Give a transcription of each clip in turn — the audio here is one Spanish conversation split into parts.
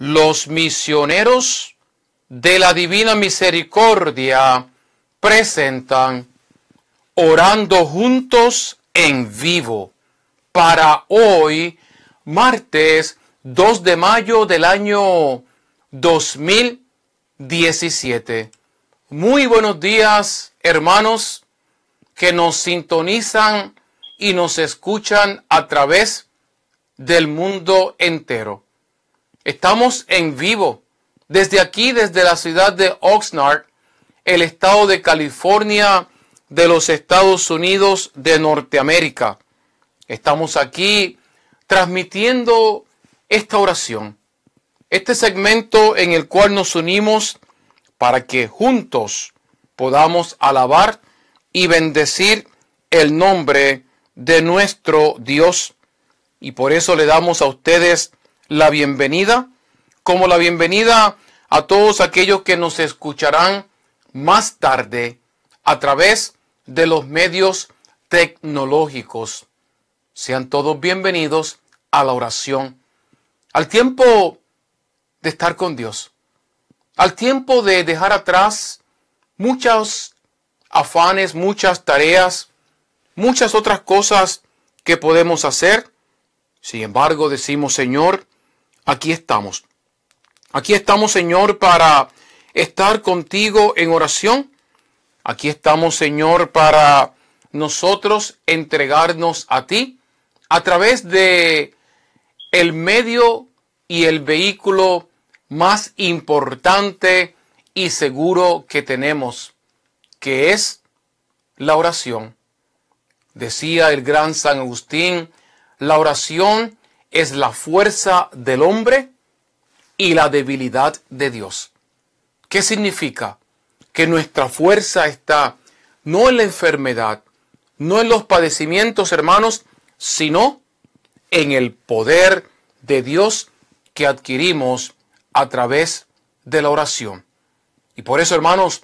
los misioneros de la Divina Misericordia presentan orando juntos en vivo para hoy, martes 2 de mayo del año 2017. Muy buenos días, hermanos que nos sintonizan y nos escuchan a través del mundo entero. Estamos en vivo desde aquí, desde la ciudad de Oxnard, el estado de California de los Estados Unidos de Norteamérica. Estamos aquí transmitiendo esta oración, este segmento en el cual nos unimos para que juntos podamos alabar y bendecir el nombre de nuestro Dios. Y por eso le damos a ustedes la bienvenida, como la bienvenida a todos aquellos que nos escucharán más tarde a través de los medios tecnológicos. Sean todos bienvenidos a la oración, al tiempo de estar con Dios, al tiempo de dejar atrás muchos afanes, muchas tareas, muchas otras cosas que podemos hacer. Sin embargo, decimos, Señor, aquí estamos. Aquí estamos, Señor, para estar contigo en oración. Aquí estamos, Señor, para nosotros entregarnos a ti a través de el medio y el vehículo más importante y seguro que tenemos, que es la oración. Decía el gran San Agustín, la oración es la fuerza del hombre y la debilidad de Dios. ¿Qué significa? Que nuestra fuerza está no en la enfermedad, no en los padecimientos, hermanos, sino en el poder de Dios que adquirimos a través de la oración. Y por eso, hermanos,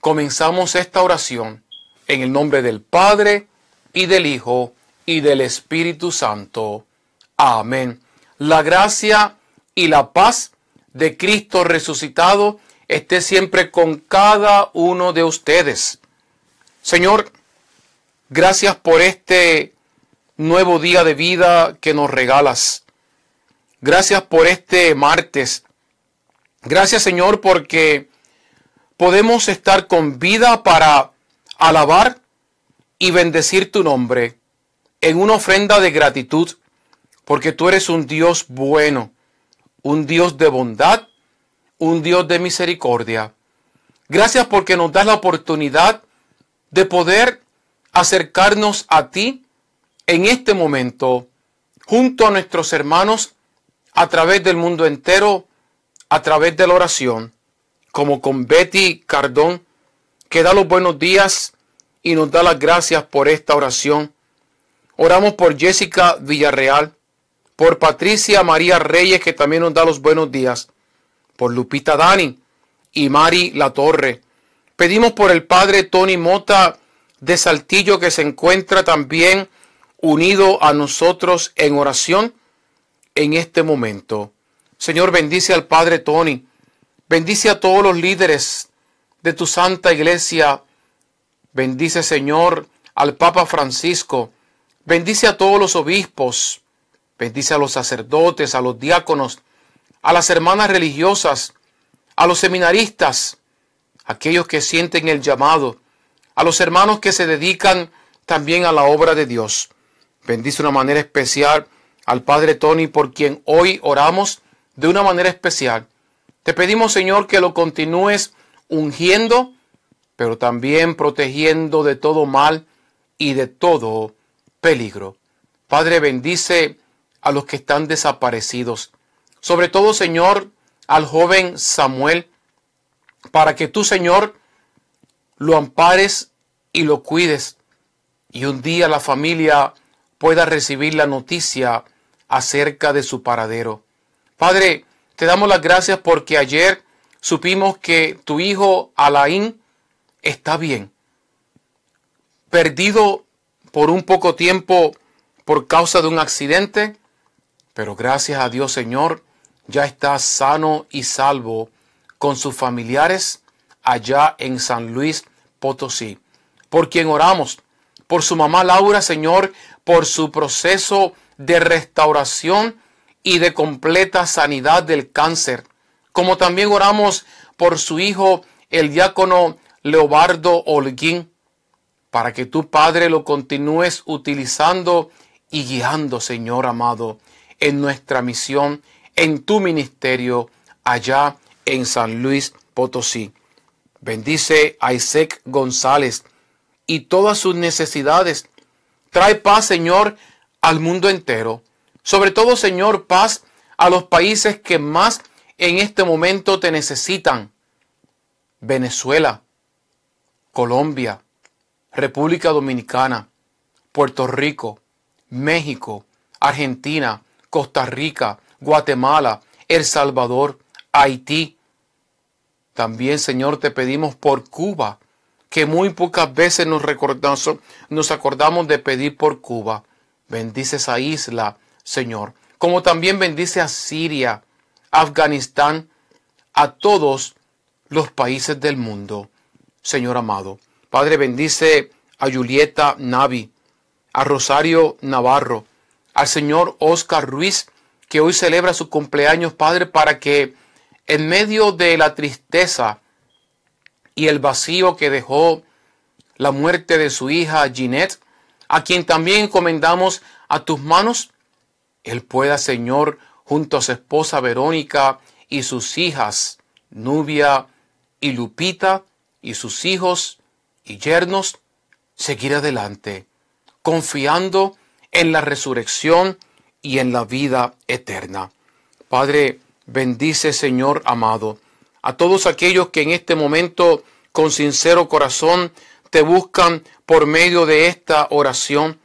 comenzamos esta oración en el nombre del Padre y del Hijo y del Espíritu Santo. Amén. La gracia y la paz de Cristo resucitado esté siempre con cada uno de ustedes. Señor, gracias por este nuevo día de vida que nos regalas. Gracias por este martes. Gracias Señor porque podemos estar con vida para alabar y bendecir tu nombre en una ofrenda de gratitud porque tú eres un Dios bueno, un Dios de bondad, un Dios de misericordia. Gracias porque nos das la oportunidad de poder acercarnos a ti en este momento, junto a nuestros hermanos, a través del mundo entero, a través de la oración, como con Betty Cardón, que da los buenos días y nos da las gracias por esta oración. Oramos por Jessica Villarreal, por Patricia María Reyes, que también nos da los buenos días, por Lupita Dani y Mari La Torre. Pedimos por el padre Tony Mota de Saltillo, que se encuentra también unido a nosotros en oración en este momento. Señor, bendice al padre Tony, bendice a todos los líderes de tu santa iglesia, bendice Señor al Papa Francisco, bendice a todos los obispos, Bendice pues a los sacerdotes, a los diáconos, a las hermanas religiosas, a los seminaristas, aquellos que sienten el llamado, a los hermanos que se dedican también a la obra de Dios. Bendice de una manera especial al Padre Tony por quien hoy oramos de una manera especial. Te pedimos, Señor, que lo continúes ungiendo, pero también protegiendo de todo mal y de todo peligro. Padre, bendice a los que están desaparecidos. Sobre todo, Señor, al joven Samuel, para que tú, Señor, lo ampares y lo cuides, y un día la familia pueda recibir la noticia acerca de su paradero. Padre, te damos las gracias porque ayer supimos que tu hijo Alain está bien, perdido por un poco tiempo por causa de un accidente, pero gracias a Dios Señor, ya está sano y salvo con sus familiares allá en San Luis Potosí. Por quien oramos, por su mamá Laura Señor, por su proceso de restauración y de completa sanidad del cáncer. Como también oramos por su hijo, el diácono Leobardo Holguín, para que tu Padre lo continúes utilizando y guiando, Señor amado en nuestra misión, en tu ministerio allá en San Luis Potosí. Bendice a Isaac González y todas sus necesidades. Trae paz, Señor, al mundo entero. Sobre todo, Señor, paz a los países que más en este momento te necesitan. Venezuela, Colombia, República Dominicana, Puerto Rico, México, Argentina, Costa Rica, Guatemala, El Salvador, Haití. También, Señor, te pedimos por Cuba, que muy pocas veces nos, recordamos, nos acordamos de pedir por Cuba. Bendice esa isla, Señor. Como también bendice a Siria, Afganistán, a todos los países del mundo. Señor amado, Padre, bendice a Julieta Navi, a Rosario Navarro, al señor Oscar Ruiz, que hoy celebra su cumpleaños, Padre, para que en medio de la tristeza y el vacío que dejó la muerte de su hija Ginette, a quien también encomendamos a tus manos, Él pueda, Señor, junto a su esposa Verónica y sus hijas, Nubia y Lupita, y sus hijos y yernos, seguir adelante, confiando en la resurrección y en la vida eterna. Padre, bendice Señor amado a todos aquellos que en este momento con sincero corazón te buscan por medio de esta oración.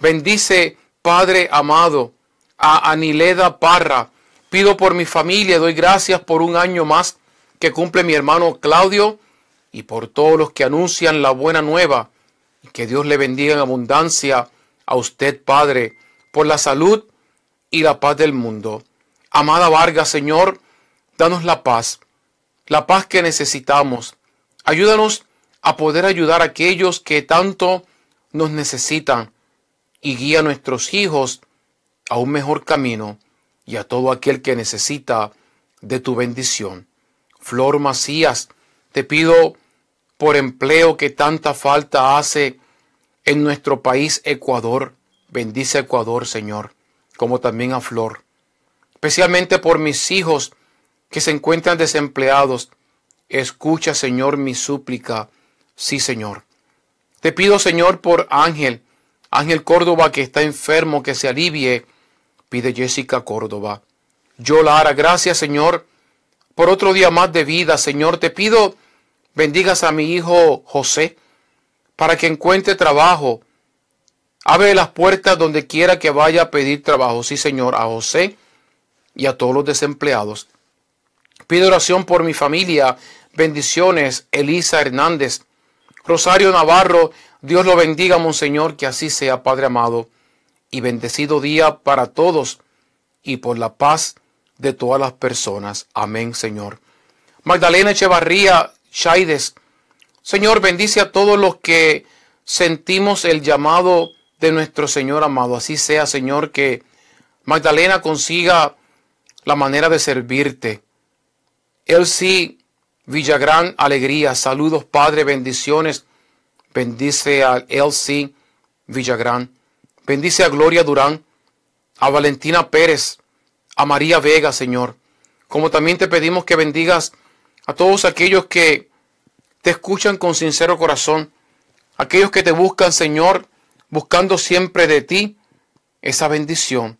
Bendice Padre amado a Anileda Parra. Pido por mi familia, doy gracias por un año más que cumple mi hermano Claudio y por todos los que anuncian la buena nueva. y Que Dios le bendiga en abundancia a usted, Padre, por la salud y la paz del mundo. Amada Vargas, Señor, danos la paz, la paz que necesitamos. Ayúdanos a poder ayudar a aquellos que tanto nos necesitan y guía a nuestros hijos a un mejor camino y a todo aquel que necesita de tu bendición. Flor Macías, te pido por empleo que tanta falta hace en nuestro país Ecuador. Bendice Ecuador, Señor, como también a Flor. Especialmente por mis hijos que se encuentran desempleados. Escucha, Señor, mi súplica. Sí, Señor. Te pido, Señor, por Ángel, Ángel Córdoba que está enfermo, que se alivie. Pide Jessica Córdoba. Yo, la Lara, gracias, Señor, por otro día más de vida. Señor, te pido, bendigas a mi hijo José para que encuentre trabajo. Abre las puertas donde quiera que vaya a pedir trabajo. Sí, Señor, a José y a todos los desempleados. Pido oración por mi familia. Bendiciones, Elisa Hernández. Rosario Navarro, Dios lo bendiga, Monseñor, que así sea, Padre amado. Y bendecido día para todos y por la paz de todas las personas. Amén, Señor. Magdalena Echevarría Chaides. Señor, bendice a todos los que sentimos el llamado de nuestro Señor amado. Así sea, Señor, que Magdalena consiga la manera de servirte. El C. Villagrán, alegría. Saludos, Padre, bendiciones. Bendice a Elsie Villagrán. Bendice a Gloria Durán, a Valentina Pérez, a María Vega, Señor. Como también te pedimos que bendigas a todos aquellos que te escuchan con sincero corazón, aquellos que te buscan, Señor, buscando siempre de ti esa bendición,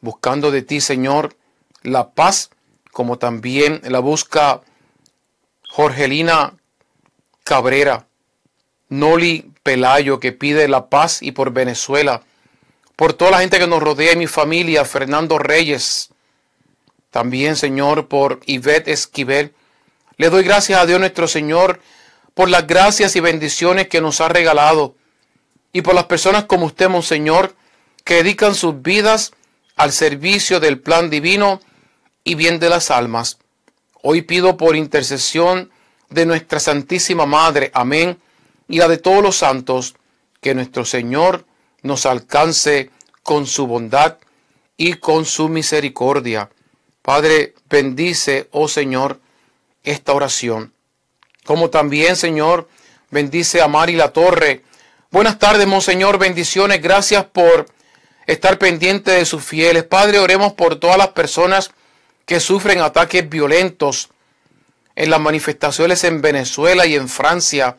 buscando de ti, Señor, la paz, como también la busca Jorgelina Cabrera, Noli Pelayo, que pide la paz y por Venezuela, por toda la gente que nos rodea y mi familia, Fernando Reyes, también, Señor, por Ivette Esquivel. Le doy gracias a Dios nuestro Señor por las gracias y bendiciones que nos ha regalado y por las personas como usted, Monseñor, que dedican sus vidas al servicio del plan divino y bien de las almas. Hoy pido por intercesión de nuestra Santísima Madre, amén, y la de todos los santos, que nuestro Señor nos alcance con su bondad y con su misericordia. Padre, bendice, oh Señor, esta oración como también, Señor, bendice a Mari La Torre. Buenas tardes, Monseñor, bendiciones, gracias por estar pendiente de sus fieles. Padre, oremos por todas las personas que sufren ataques violentos en las manifestaciones en Venezuela y en Francia,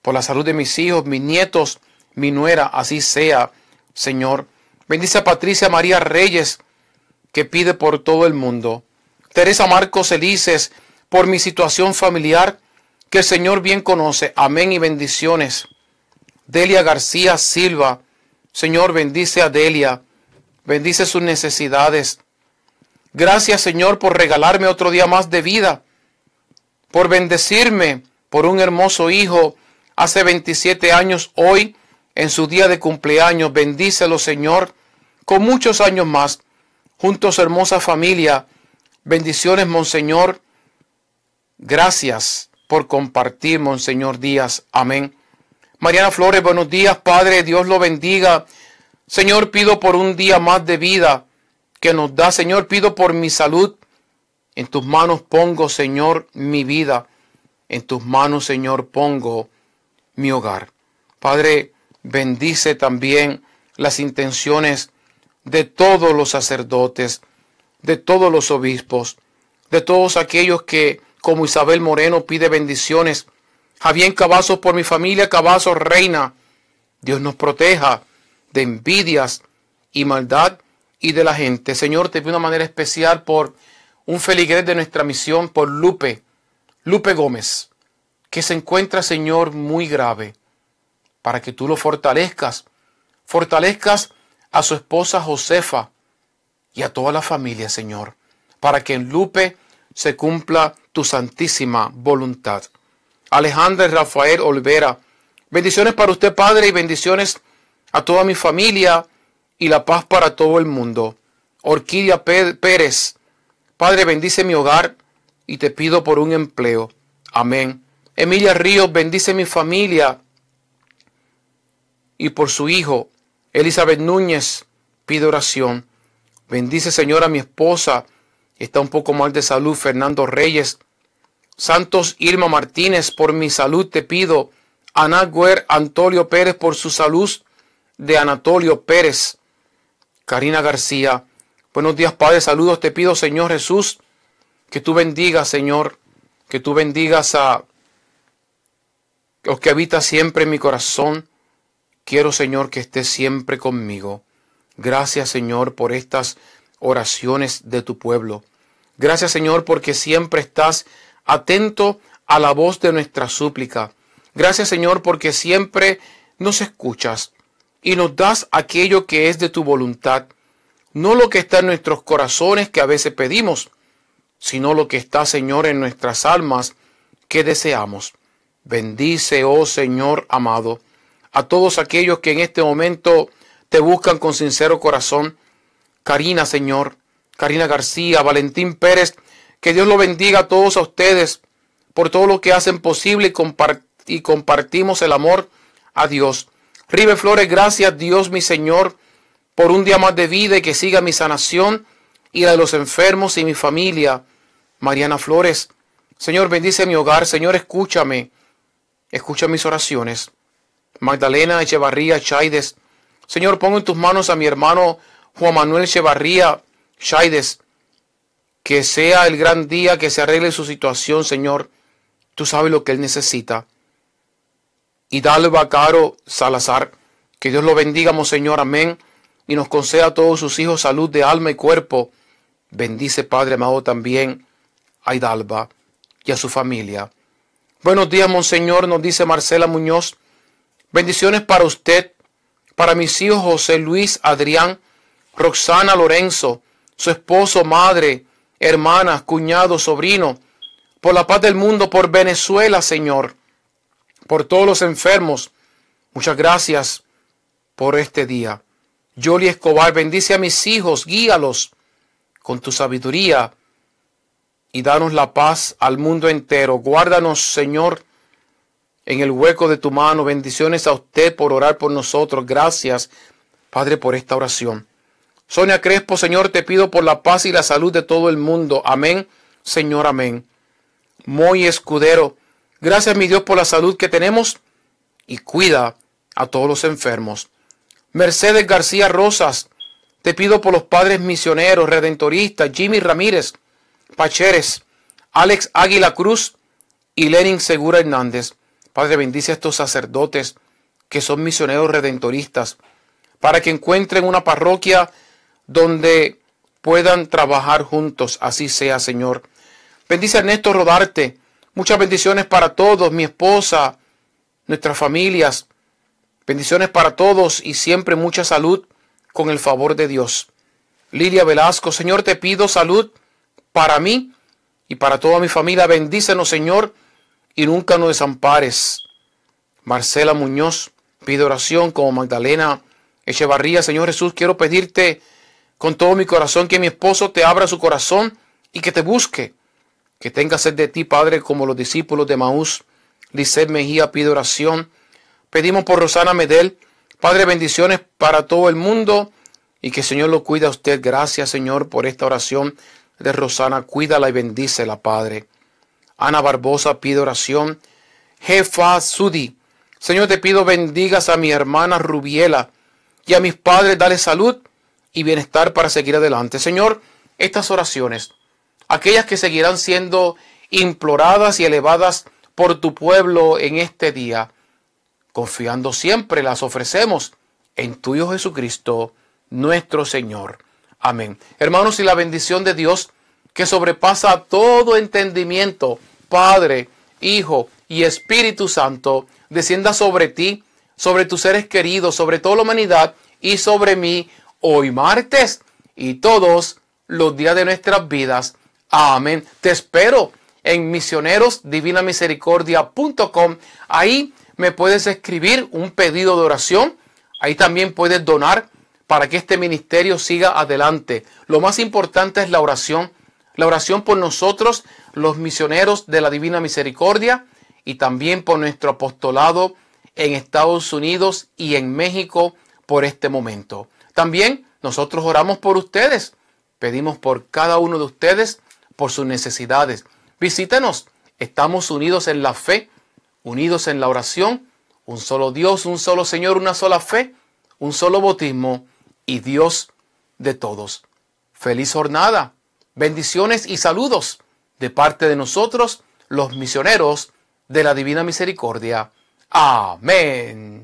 por la salud de mis hijos, mis nietos, mi nuera, así sea, Señor. Bendice a Patricia María Reyes, que pide por todo el mundo. Teresa Marcos Elises, por mi situación familiar, que el Señor bien conoce. Amén y bendiciones. Delia García Silva, Señor, bendice a Delia, bendice sus necesidades. Gracias, Señor, por regalarme otro día más de vida, por bendecirme por un hermoso hijo hace 27 años hoy, en su día de cumpleaños. Bendícelo, Señor, con muchos años más, Juntos hermosa familia. Bendiciones, Monseñor. Gracias por compartir, Monseñor Díaz. Amén. Mariana Flores, buenos días, Padre. Dios lo bendiga. Señor, pido por un día más de vida que nos da. Señor, pido por mi salud. En tus manos pongo, Señor, mi vida. En tus manos, Señor, pongo mi hogar. Padre, bendice también las intenciones de todos los sacerdotes, de todos los obispos, de todos aquellos que como Isabel Moreno pide bendiciones. Javier Cavazos por mi familia, Cavazos reina. Dios nos proteja de envidias y maldad y de la gente. Señor, te pido una manera especial por un feligrés de nuestra misión, por Lupe, Lupe Gómez, que se encuentra, Señor, muy grave, para que tú lo fortalezcas, fortalezcas a su esposa Josefa y a toda la familia, Señor, para que en Lupe se cumpla tu santísima voluntad. Alejandra Rafael Olvera, bendiciones para usted Padre y bendiciones a toda mi familia y la paz para todo el mundo. Orquídea Pérez, Padre bendice mi hogar y te pido por un empleo. Amén. Emilia Ríos, bendice mi familia y por su hijo, Elizabeth Núñez, pido oración. Bendice, Señor, a mi esposa Está un poco mal de salud Fernando Reyes. Santos Irma Martínez, por mi salud te pido. Ana Antonio Pérez, por su salud de Anatolio Pérez. Karina García, buenos días Padre, saludos te pido Señor Jesús, que tú bendigas Señor, que tú bendigas a los que habita siempre en mi corazón. Quiero Señor que estés siempre conmigo. Gracias Señor por estas oraciones de tu pueblo. Gracias Señor porque siempre estás atento a la voz de nuestra súplica. Gracias Señor porque siempre nos escuchas y nos das aquello que es de tu voluntad, no lo que está en nuestros corazones que a veces pedimos, sino lo que está Señor en nuestras almas que deseamos. Bendice, oh Señor amado, a todos aquellos que en este momento te buscan con sincero corazón Karina, Señor, Karina García, Valentín Pérez. Que Dios lo bendiga a todos ustedes por todo lo que hacen posible y, compartimos el amor a Dios. Ribe Flores, gracias Dios mi Señor por un día más de vida y que siga mi sanación y la de los enfermos y mi familia. Mariana Flores, Señor bendice mi hogar, Señor escúchame, escucha mis oraciones. Magdalena Echevarría Chaides, Señor pongo en tus manos a mi hermano Juan Manuel Chevarría Shaides, que sea el gran día que se arregle su situación, Señor. Tú sabes lo que él necesita. Y Caro Salazar, que Dios lo bendiga, Señor, amén. Y nos conceda a todos sus hijos salud de alma y cuerpo. Bendice, Padre amado, también a Hidalba y a su familia. Buenos días, Monseñor, nos dice Marcela Muñoz. Bendiciones para usted, para mis hijos José Luis, Adrián, Roxana Lorenzo, su esposo, madre, hermana, cuñado, sobrino, por la paz del mundo, por Venezuela, Señor, por todos los enfermos. Muchas gracias por este día. Yoli Escobar, bendice a mis hijos, guíalos con tu sabiduría y danos la paz al mundo entero. Guárdanos, Señor, en el hueco de tu mano. Bendiciones a usted por orar por nosotros. Gracias, Padre, por esta oración. Sonia Crespo, Señor, te pido por la paz y la salud de todo el mundo. Amén, Señor, amén. Moy Escudero, gracias mi Dios por la salud que tenemos y cuida a todos los enfermos. Mercedes García Rosas, te pido por los padres misioneros, redentoristas, Jimmy Ramírez, Pacheres, Alex Águila Cruz y Lenin Segura Hernández. Padre, bendice a estos sacerdotes que son misioneros redentoristas, para que encuentren una parroquia donde puedan trabajar juntos. Así sea, Señor. Bendice a Ernesto Rodarte. Muchas bendiciones para todos, mi esposa, nuestras familias. Bendiciones para todos y siempre mucha salud con el favor de Dios. Lilia Velasco, Señor, te pido salud para mí y para toda mi familia. Bendícenos, Señor, y nunca nos desampares. Marcela Muñoz, pido oración como Magdalena Echevarría. Señor Jesús, quiero pedirte con todo mi corazón, que mi esposo te abra su corazón y que te busque. Que tenga sed de ti, Padre, como los discípulos de Maús. Lisset Mejía pide oración. Pedimos por Rosana Medel. Padre, bendiciones para todo el mundo y que el Señor lo cuida a usted. Gracias, Señor, por esta oración de Rosana. Cuídala y bendícela, Padre. Ana Barbosa pide oración. Jefa Sudi. Señor, te pido bendigas a mi hermana Rubiela y a mis padres, dale salud y bienestar para seguir adelante. Señor, estas oraciones, aquellas que seguirán siendo imploradas y elevadas por tu pueblo en este día, confiando siempre las ofrecemos en tuyo Jesucristo, nuestro Señor. Amén. Hermanos, y la bendición de Dios, que sobrepasa todo entendimiento, Padre, Hijo y Espíritu Santo, descienda sobre ti, sobre tus seres queridos, sobre toda la humanidad y sobre mí hoy martes y todos los días de nuestras vidas. Amén. Te espero en misionerosdivinamisericordia.com. Ahí me puedes escribir un pedido de oración. Ahí también puedes donar para que este ministerio siga adelante. Lo más importante es la oración. La oración por nosotros, los misioneros de la Divina Misericordia, y también por nuestro apostolado en Estados Unidos y en México por este momento. También nosotros oramos por ustedes. Pedimos por cada uno de ustedes, por sus necesidades. Visítenos. Estamos unidos en la fe, unidos en la oración. Un solo Dios, un solo Señor, una sola fe, un solo bautismo y Dios de todos. Feliz jornada. Bendiciones y saludos de parte de nosotros, los misioneros de la Divina Misericordia. Amén.